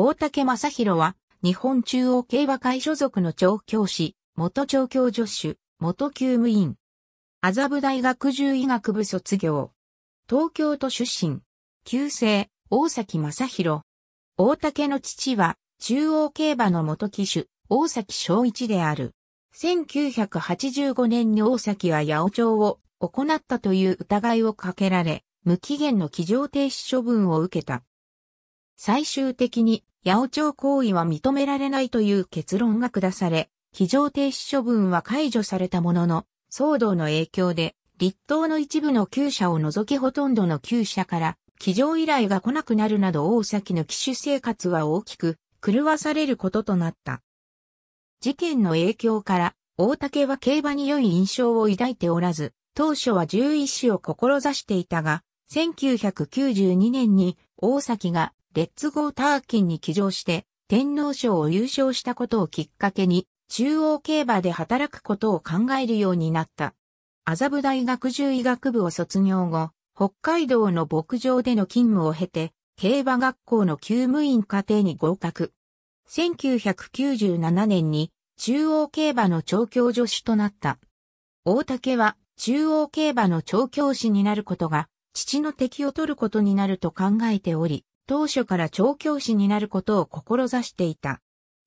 大竹正宏は、日本中央競馬会所属の調教師、元調教助手、元厩務員。麻布大学獣医学部卒業。東京都出身。旧姓、大崎正宏。大竹の父は、中央競馬の元騎手、大崎昭一である。1985年に大崎は八百長を行ったという疑いをかけられ、無期限の騎乗停止処分を受けた。最終的に八百長行為は認められないという結論が下され、非常停止処分は解除されたものの、騒動の影響で、立党の一部の旧社を除きほとんどの旧社から、騎乗依頼が来なくなるなど大崎の騎手生活は大きく、狂わされることとなった。事件の影響から、大竹は競馬に良い印象を抱いておらず、当初は獣医師を志していたが、1992年に大崎がレッツゴーターキンに騎乗して、天皇賞を優勝したことをきっかけに、中央競馬で働くことを考えるようになった。麻布大学獣医学部を卒業後、北海道の牧場での勤務を経て、競馬学校の厩務員課程に合格。1997年に中央競馬の調教助手となった。大竹は中央競馬の調教師になることが、父の敵を取ることになると考えており、当初から調教師になることを志していた。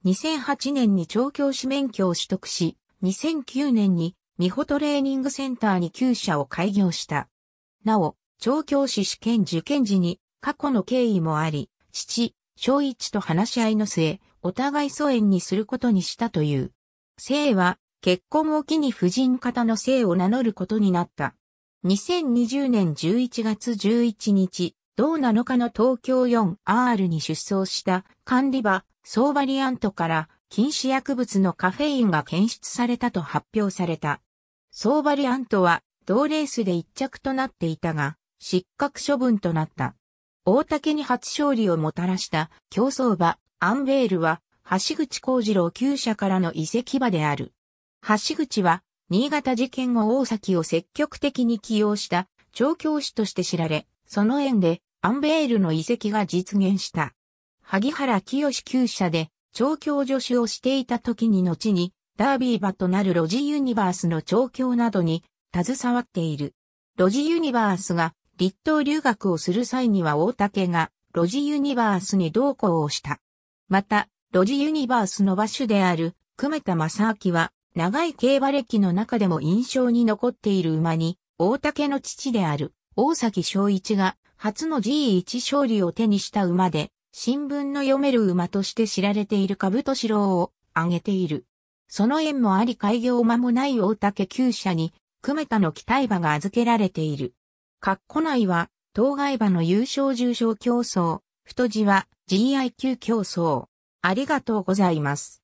2008年に調教師免許を取得し、2009年に美穂トレーニングセンターに旧社を開業した。なお、調教師試験受験時に過去の経緯もあり、父、小一と話し合いの末、お互い疎遠にすることにしたという。生は、結婚を機に婦人方の生を名乗ることになった。2020年11月11日、同7日の東京 4R に出走した管理場、総バリアントから禁止薬物のカフェインが検出されたと発表された。総バリアントは同レースで一着となっていたが、失格処分となった。大竹に初勝利をもたらした競争馬、アンベールは、橋口幸次郎旧社からの遺跡馬である。橋口は、新潟事件後大崎を積極的に起用した調教師として知られ、その縁でアンベールの遺跡が実現した。萩原清旧社で調教助手をしていた時に後に、ダービー馬となるロジユニバースの調教などに携わっている。ロジユニバースが立東留学をする際には大竹がロジユニバースに同行をした。また、ロジユニバースの馬主である久米田正明は長い競馬歴の中でも印象に残っている馬に大竹の父である大崎昭一が初の G1 勝利を手にした馬で、新聞の読める馬として知られている兜四郎を挙げている。その縁もあり開業間もない大竹厩舎に、久米田の期待馬が預けられている。括弧内は、当該馬の優勝重賞競争、太字は GIQ 競争。ありがとうございます。